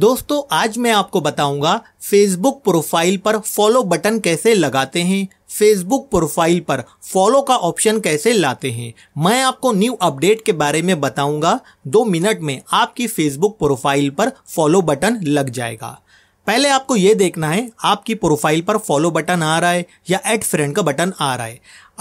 दोस्तों आज मैं आपको बताऊंगा फेसबुक प्रोफाइल पर फॉलो बटन कैसे लगाते हैं फेसबुक प्रोफाइल पर फॉलो का ऑप्शन कैसे लाते हैं मैं आपको न्यू अपडेट के बारे में बताऊंगा दो मिनट में आपकी फेसबुक प्रोफाइल पर फॉलो बटन लग जाएगा पहले आपको ये देखना है आपकी प्रोफाइल पर फॉलो बटन आ रहा है या एड फ्रेंड का बटन आ रहा है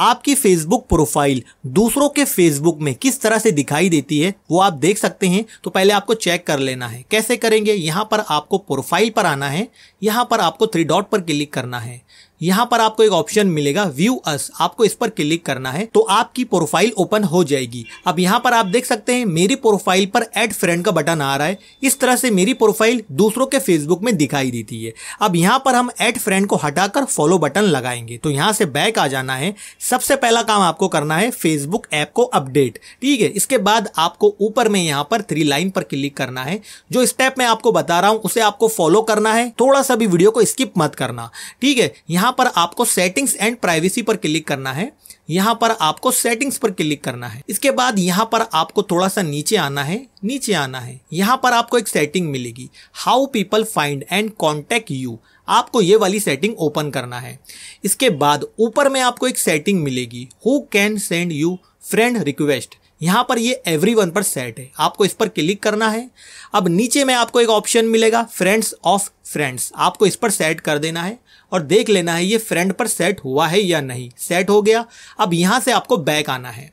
आपकी फेसबुक प्रोफाइल दूसरों के फेसबुक में किस तरह से दिखाई देती है वो आप देख सकते हैं तो पहले आपको चेक कर लेना है कैसे करेंगे यहाँ पर आपको प्रोफाइल पर आना है यहाँ पर आपको थ्री डॉट पर क्लिक करना है यहाँ पर आपको एक ऑप्शन मिलेगा व्यू अस आपको इस पर क्लिक करना है तो आपकी प्रोफाइल ओपन हो जाएगी अब यहाँ पर आप देख सकते हैं मेरी प्रोफाइल पर एड फ्रेंड का बटन आ रहा है इस तरह से मेरी प्रोफाइल दूसरों के फेसबुक में दिखाई देती है अब यहाँ पर हम एड फ्रेंड को हटाकर फॉलो बटन लगाएंगे तो यहाँ से बैक आ जाना है सबसे पहला काम आपको करना है फेसबुक ऐप को अपडेट ठीक है इसके बाद आपको ऊपर में यहाँ पर थ्री लाइन पर क्लिक करना है जो स्टेप मैं आपको बता रहा हूँ उसे आपको फॉलो करना है थोड़ा सा भी वीडियो को स्किप मत करना ठीक है यहाँ पर आपको सेटिंग्स एंड प्राइवेसी पर क्लिक करना है यहाँ पर आपको सेटिंग्स पर क्लिक करना है इसके बाद यहाँ पर आपको थोड़ा सा नीचे आना है नीचे आना है यहाँ पर आपको एक सेटिंग मिलेगी how people find and contact you आपको ये वाली सेटिंग ओपन करना है इसके बाद ऊपर में आपको एक सेटिंग मिलेगी who can send you friend request यहाँ पर ये एवरी वन पर सेट है आपको इस पर क्लिक करना है अब नीचे में आपको एक ऑप्शन मिलेगा फ्रेंड्स ऑफ फ्रेंड्स आपको इस पर सेट कर देना है और देख लेना है ये फ्रेंड पर सेट हुआ है या नहीं सेट हो गया अब यहाँ से आपको बैक आना है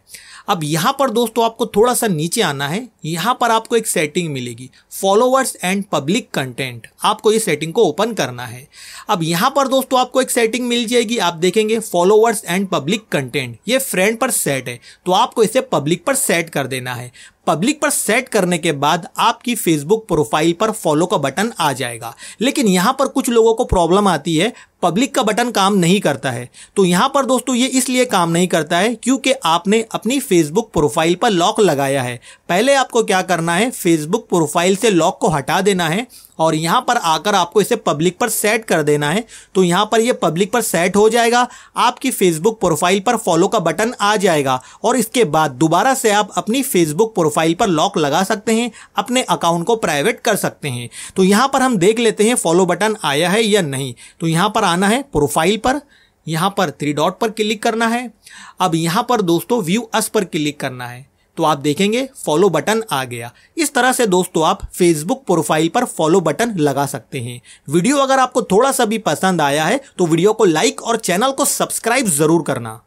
अब यहाँ पर दोस्तों आपको थोड़ा सा नीचे आना है यहाँ पर आपको एक सेटिंग मिलेगी फॉलोवर्स एंड पब्लिक कंटेंट आपको ये सेटिंग को ओपन करना है अब यहाँ पर दोस्तों आपको एक सेटिंग मिल जाएगी आप देखेंगे फॉलोवर्स एंड पब्लिक कंटेंट ये फ्रेंड पर सेट है तो आपको इसे पब्लिक पर सेट कर देना है पब्लिक पर सेट करने के बाद आपकी फेसबुक प्रोफाइल पर फॉलो का बटन आ जाएगा लेकिन यहाँ पर कुछ लोगों को प्रॉब्लम आती है पब्लिक का बटन काम नहीं करता है तो यहाँ पर दोस्तों ये इसलिए काम नहीं करता है क्योंकि आपने अपनी फेसबुक प्रोफाइल पर लॉक लगाया है पहले आपको क्या करना है फेसबुक प्रोफाइल से लॉक को हटा देना है और यहाँ पर आकर आपको इसे पब्लिक पर सेट कर देना है तो यहाँ पर ये पब्लिक पर सेट हो जाएगा आपकी फेसबुक प्रोफाइल पर फॉलो का बटन आ जाएगा और इसके बाद दोबारा से आप अपनी फेसबुक प्रोफाइल पर लॉक लगा सकते हैं अपने अकाउंट को प्राइवेट कर सकते हैं तो यहाँ पर हम देख लेते हैं फॉलो बटन आया है या नहीं तो यहाँ पर आना है प्रोफाइल पर यहाँ पर थ्री डॉट पर क्लिक करना है अब यहाँ पर दोस्तों व्यू अस पर क्लिक करना है तो आप देखेंगे फॉलो बटन आ गया इस तरह से दोस्तों आप फेसबुक प्रोफाइल पर फॉलो बटन लगा सकते हैं वीडियो अगर आपको थोड़ा सा भी पसंद आया है तो वीडियो को लाइक और चैनल को सब्सक्राइब जरूर करना